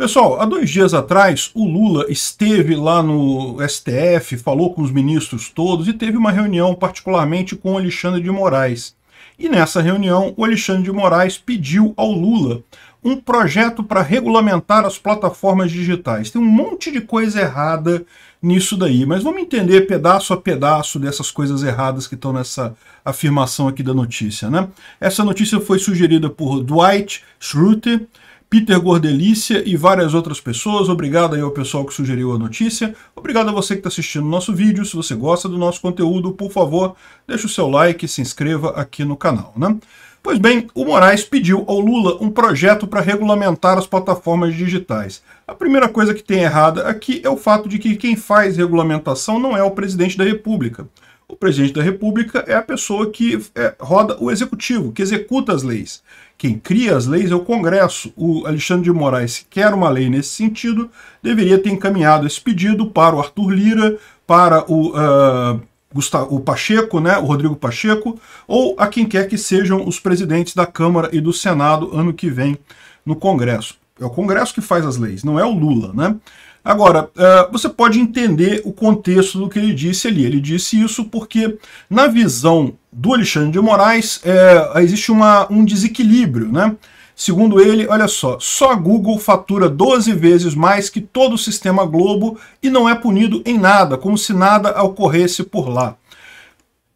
Pessoal, há dois dias atrás, o Lula esteve lá no STF, falou com os ministros todos e teve uma reunião particularmente com o Alexandre de Moraes. E nessa reunião, o Alexandre de Moraes pediu ao Lula um projeto para regulamentar as plataformas digitais. Tem um monte de coisa errada nisso daí, mas vamos entender pedaço a pedaço dessas coisas erradas que estão nessa afirmação aqui da notícia. Né? Essa notícia foi sugerida por Dwight Schrute, Peter Gordelícia e várias outras pessoas. Obrigado aí ao pessoal que sugeriu a notícia. Obrigado a você que está assistindo o nosso vídeo. Se você gosta do nosso conteúdo, por favor, deixe o seu like e se inscreva aqui no canal. Né? Pois bem, o Moraes pediu ao Lula um projeto para regulamentar as plataformas digitais. A primeira coisa que tem errada aqui é o fato de que quem faz regulamentação não é o presidente da República. O presidente da República é a pessoa que é, roda o executivo, que executa as leis. Quem cria as leis é o Congresso. O Alexandre de Moraes, se quer uma lei nesse sentido, deveria ter encaminhado esse pedido para o Arthur Lira, para o, uh, ah, Gustavo, o Pacheco, né, o Rodrigo Pacheco, ou a quem quer que sejam os presidentes da Câmara e do Senado ano que vem no Congresso. É o Congresso que faz as leis, não é o Lula, né? Agora, é, você pode entender o contexto do que ele disse ali. Ele disse isso porque, na visão do Alexandre de Moraes, é, existe uma, um desequilíbrio, né? Segundo ele, olha só, só a Google fatura 12 vezes mais que todo o sistema Globo e não é punido em nada, como se nada ocorresse por lá.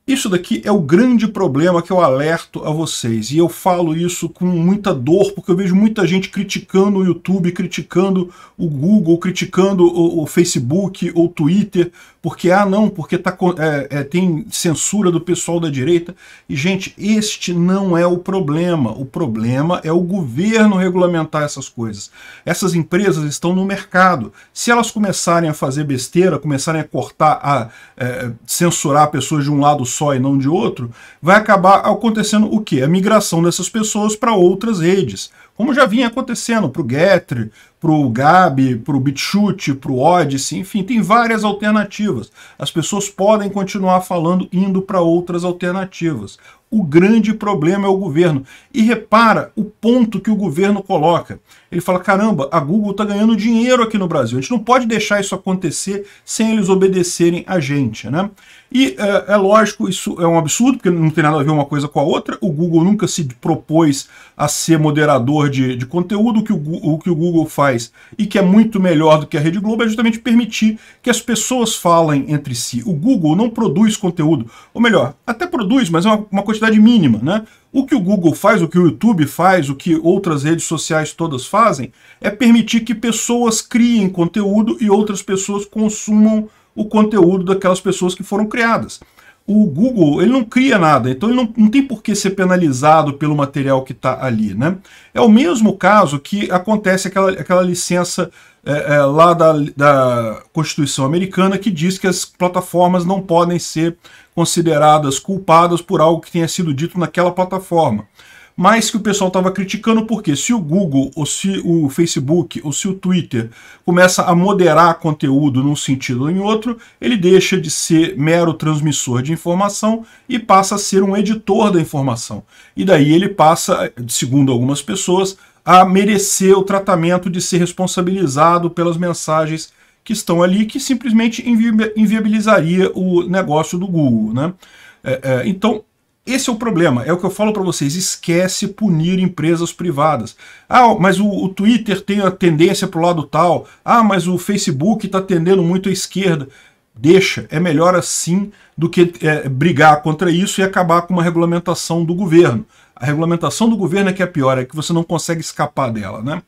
Isso daqui é o grande problema que eu alerto a vocês, e eu falo isso com muita dor, porque eu vejo muita gente criticando o YouTube, criticando o Google, criticando o, o Facebook ou Twitter, porque, ah não, porque tá, é, é, tem censura do pessoal da direita. E, gente, este não é o problema. O problema é o governo regulamentar essas coisas. Essas empresas estão no mercado. Se elas começarem a fazer besteira, começarem a cortar, a é, censurar pessoas de um lado só e não de outro, vai acabar acontecendo o quê? A migração dessas pessoas para outras redes, como já vinha acontecendo para o Getter, para o Gabi, para o BitChute, para o Odyssey, enfim, tem várias alternativas. As pessoas podem continuar falando indo para outras alternativas o grande problema é o governo. E repara o ponto que o governo coloca. Ele fala, caramba, a Google está ganhando dinheiro aqui no Brasil. A gente não pode deixar isso acontecer sem eles obedecerem a gente. Né? E é, é lógico, isso é um absurdo, porque não tem nada a ver uma coisa com a outra. O Google nunca se propôs a ser moderador de, de conteúdo. O que o, o que o Google faz, e que é muito melhor do que a Rede Globo, é justamente permitir que as pessoas falem entre si. O Google não produz conteúdo. Ou melhor, até produz, mas é uma, uma quantidade quantidade mínima, né? O que o Google faz, o que o YouTube faz, o que outras redes sociais todas fazem, é permitir que pessoas criem conteúdo e outras pessoas consumam o conteúdo daquelas pessoas que foram criadas o Google ele não cria nada, então ele não, não tem por que ser penalizado pelo material que está ali. Né? É o mesmo caso que acontece aquela, aquela licença é, é, lá da, da Constituição Americana que diz que as plataformas não podem ser consideradas culpadas por algo que tenha sido dito naquela plataforma mas que o pessoal estava criticando porque se o Google, ou se o Facebook, ou se o Twitter começa a moderar conteúdo num sentido ou em outro, ele deixa de ser mero transmissor de informação e passa a ser um editor da informação. E daí ele passa, segundo algumas pessoas, a merecer o tratamento de ser responsabilizado pelas mensagens que estão ali, que simplesmente invi inviabilizaria o negócio do Google. Né? É, é, então, esse é o problema, é o que eu falo para vocês, esquece punir empresas privadas. Ah, mas o, o Twitter tem a tendência para o lado tal, ah, mas o Facebook está tendendo muito à esquerda. Deixa, é melhor assim do que é, brigar contra isso e acabar com uma regulamentação do governo. A regulamentação do governo é que é pior, é que você não consegue escapar dela, né?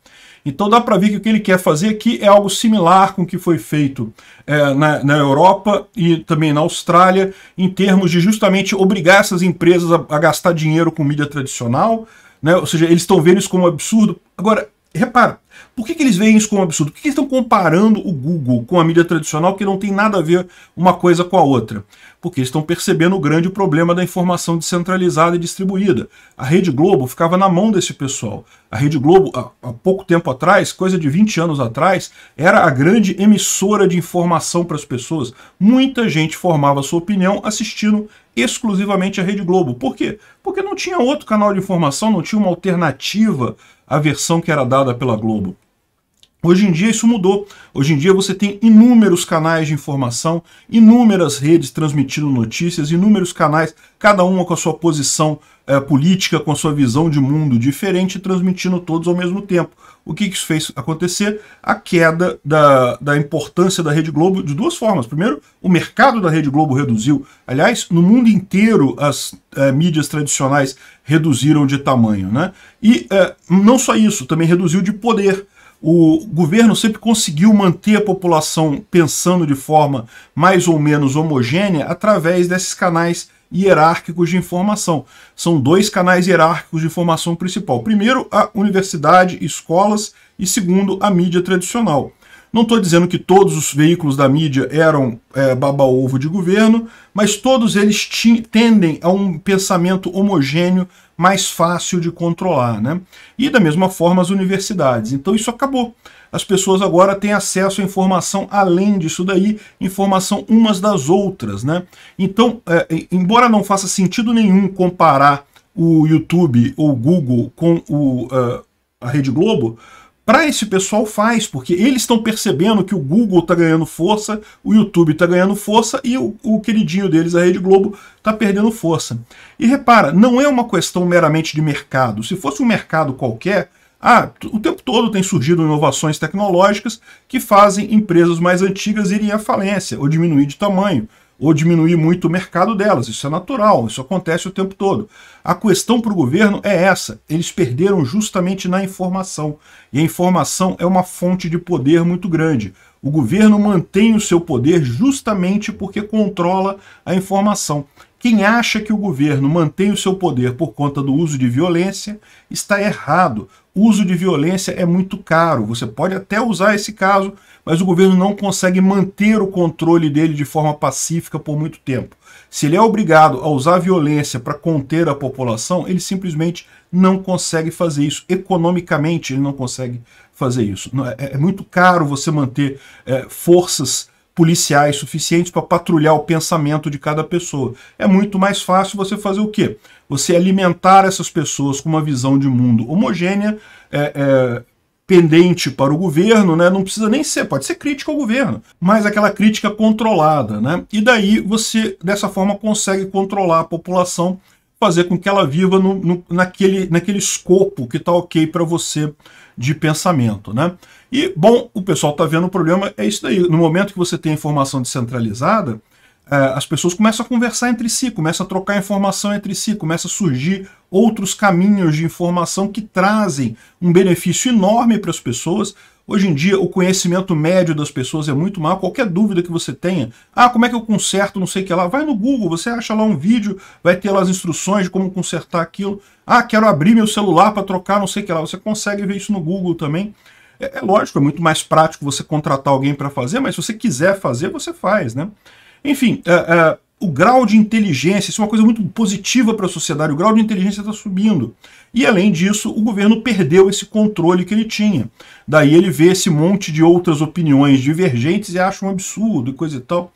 Então dá para ver que o que ele quer fazer aqui é algo similar com o que foi feito é, na, na, Europa e também na Austrália, em termos de justamente obrigar essas empresas a, a gastar dinheiro com mídia tradicional, né? ou seja, eles estão vendo isso como um absurdo. Agora, repara, por que, que eles veem isso como um absurdo? Por que, que, eles estão comparando o Google com a mídia tradicional que não tem nada a ver uma coisa com a outra? Porque eles estão percebendo o grande problema da informação descentralizada e distribuída. A Rede Globo ficava na mão desse pessoal. A Rede Globo, há, há pouco tempo atrás, coisa de 20 anos atrás, era a grande emissora de informação para as pessoas. Muita gente formava sua opinião assistindo exclusivamente a Rede Globo. Por quê? Porque não tinha outro canal de informação, não tinha uma alternativa à versão que era dada pela Globo. Hoje em dia isso mudou. Hoje em dia você tem inúmeros canais de informação, inúmeras redes transmitindo notícias, inúmeros canais, cada uma com a sua posição é, política, com a sua visão de mundo diferente, transmitindo todos ao mesmo tempo. O que, que isso fez acontecer? A queda da, da importância da Rede Globo de duas formas. Primeiro, o mercado da Rede Globo reduziu. Aliás, no mundo inteiro as é, mídias tradicionais reduziram de tamanho. Né? E é, não só isso, também reduziu de poder o governo sempre conseguiu manter a população pensando de forma mais ou menos homogênea através desses canais hierárquicos de informação. São dois canais hierárquicos de informação principal. Primeiro, a universidade, escolas, e segundo, a mídia tradicional. Não estou dizendo que todos os veículos da mídia eram é, baba-ovo de governo, mas todos eles tendem a um pensamento homogêneo mais fácil de controlar, né? E da mesma forma as universidades. Então isso acabou. As pessoas agora têm acesso à informação além disso daí, informação umas das outras, né? Então, é, embora não faça sentido nenhum comparar o YouTube ou o Google com o, uh, a Rede Globo, para esse pessoal faz, porque eles estão percebendo que o Google está ganhando força, o YouTube está ganhando força e o, o, queridinho deles, a Rede Globo, está perdendo força. E repara, não é uma questão meramente de mercado. Se fosse um mercado qualquer, ah, o tempo todo tem surgido inovações tecnológicas que fazem empresas mais antigas irem à falência ou diminuir de tamanho ou diminuir muito o mercado delas. Isso é natural, isso acontece o tempo todo. A questão para o governo é essa: eles perderam justamente na informação. E a informação é uma fonte de poder muito grande. O governo mantém o seu poder justamente porque controla a informação. Quem acha que o governo mantém o seu poder por conta do uso de violência está errado. O uso de violência é muito caro. Você pode até usar esse caso, mas o governo não consegue manter o controle dele de forma pacífica por muito tempo. Se ele é obrigado a usar violência para conter a população, ele simplesmente não consegue fazer isso. Economicamente, ele não consegue fazer isso. É, é muito caro você manter é, forças policiais suficientes para patrulhar o pensamento de cada pessoa. É muito mais fácil você fazer o quê? Você alimentar essas pessoas com uma visão de mundo homogênea, é, é, pendente para o governo, né? não precisa nem ser, pode ser crítica ao governo, mas aquela crítica controlada. Né? E daí você, dessa forma, consegue controlar a população fazer com que ela viva no, no, naquele, naquele escopo que está ok para você de pensamento. Né? E, bom, o pessoal está vendo o problema, é isso daí. No momento que você tem informação descentralizada, é, as pessoas começam a conversar entre si, começam a trocar informação entre si, começam a surgir outros caminhos de informação que trazem um benefício enorme para as pessoas. Hoje em dia, o conhecimento médio das pessoas é muito mal. Qualquer dúvida que você tenha, ah, como é que eu conserto, não sei o que lá, vai no Google, você acha lá um vídeo, vai ter lá as instruções de como consertar aquilo. Ah, quero abrir meu celular para trocar, não sei o que lá, você consegue ver isso no Google também. É, é lógico, é muito mais prático você contratar alguém para fazer, mas se você quiser fazer, você faz, né? Enfim, uh, uh, o grau de inteligência, isso é uma coisa muito positiva para a sociedade, o grau de inteligência está subindo. E além disso, o governo perdeu esse controle que ele tinha. Daí ele vê esse monte de outras opiniões divergentes e acha um absurdo e coisa e tal.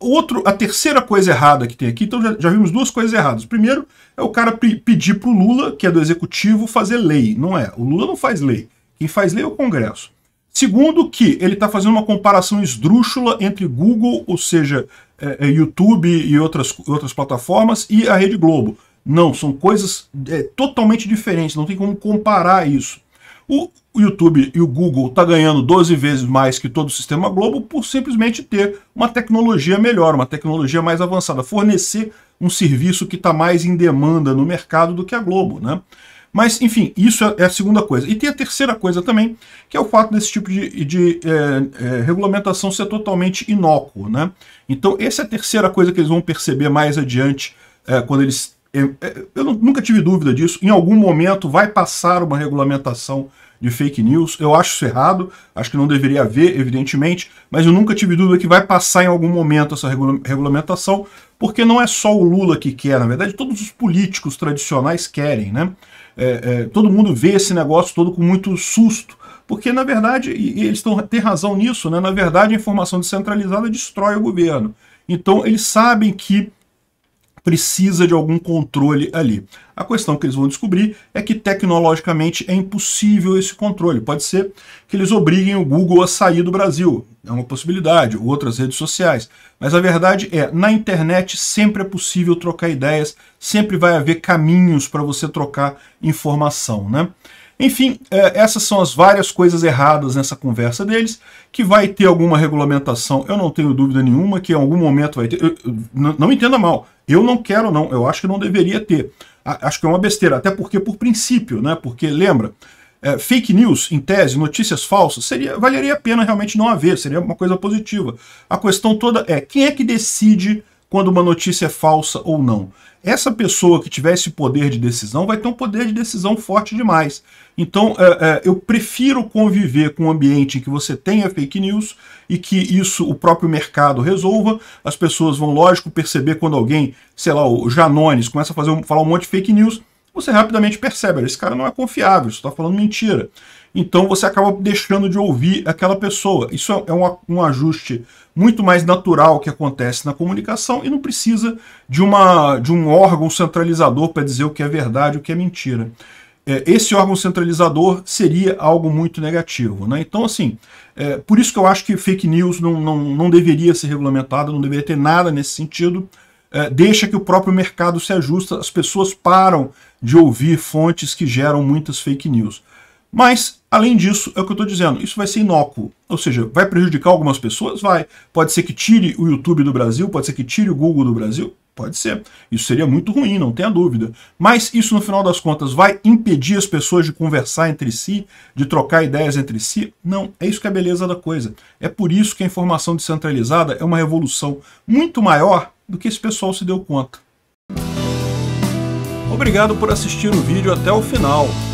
Outro, a terceira coisa errada que tem aqui, então já, já vimos duas coisas erradas. Primeiro é o cara pedir para o Lula, que é do executivo, fazer lei. Não é. O Lula não faz lei. Quem faz lei é o Congresso. Segundo, que ele está fazendo uma comparação esdrúxula entre Google, ou seja, é, é, YouTube e outras, outras plataformas e a Rede Globo. Não, são coisas é, totalmente diferentes, não tem como comparar isso. O YouTube e o Google estão tá ganhando 12 vezes mais que todo o sistema Globo por simplesmente ter uma tecnologia melhor, uma tecnologia mais avançada, fornecer um serviço que está mais em demanda no mercado do que a Globo. Né? Mas, enfim, isso é, é a segunda coisa. E tem a terceira coisa também, que é o fato desse tipo de, de é, é, regulamentação ser totalmente inócuo. Né? Então, essa é a terceira coisa que eles vão perceber mais adiante, é, quando eles. É, é, eu nunca tive dúvida disso. Em algum momento vai passar uma regulamentação de fake news. Eu acho isso errado, acho que não deveria haver, evidentemente, mas eu nunca tive dúvida que vai passar em algum momento essa regulamentação, porque não é só o Lula que quer, na verdade, todos os políticos tradicionais querem, né? É, é, todo mundo vê esse negócio todo com muito susto, porque na verdade, e, e eles estão têm razão nisso, né? Na verdade, a informação descentralizada destrói o governo. Então, eles sabem que precisa de algum controle ali. A questão que eles vão descobrir é que tecnologicamente é impossível esse controle. Pode ser que eles obriguem o Google a sair do Brasil. É uma possibilidade, ou outras redes sociais. Mas a verdade é, na internet sempre é possível trocar ideias, sempre vai haver caminhos para você trocar informação, né? Enfim, é, essas são as várias coisas erradas nessa conversa deles, que vai ter alguma regulamentação, eu não tenho dúvida nenhuma, que em algum momento vai ter... Eu, não, não entenda mal, eu não quero, não. Eu acho que não deveria ter. Acho que é uma besteira, até porque por princípio, né? Porque, lembra, é, fake news, em tese, notícias falsas, seria, valeria a pena realmente não haver, seria uma coisa positiva. A questão toda é, quem é que decide quando uma notícia é falsa ou não. Essa pessoa que tiver esse poder de decisão vai ter um poder de decisão forte demais. Então, é, é, eu prefiro conviver com um ambiente em que você tenha fake news e que isso o próprio mercado resolva. As pessoas vão, lógico, perceber quando alguém, sei lá, o Janones começa a fazer, falar um monte de fake news, você rapidamente percebe, esse cara não é confiável, você está falando mentira então você acaba deixando de ouvir aquela pessoa. Isso é um, um ajuste muito mais natural que acontece na comunicação e não precisa de, uma, de um órgão centralizador para dizer o que é verdade e o que é mentira. É, esse órgão centralizador seria algo muito negativo. Né? Então, assim, é, por isso que eu acho que fake news não, não, não deveria ser regulamentada, não deveria ter nada nesse sentido, é, deixa que o próprio mercado se ajusta, as pessoas param de ouvir fontes que geram muitas fake news. Mas, além disso, é o que eu estou dizendo, isso vai ser inócuo. Ou seja, vai prejudicar algumas pessoas? Vai. Pode ser que tire o YouTube do Brasil, pode ser que tire o Google do Brasil? Pode ser. Isso seria muito ruim, não tenha dúvida. Mas isso, no final das contas, vai impedir as pessoas de conversar entre si, de trocar ideias entre si? Não. É isso que é a beleza da coisa. É por isso que a informação descentralizada é uma revolução muito maior do que esse pessoal se deu conta. Obrigado por assistir o vídeo até o final.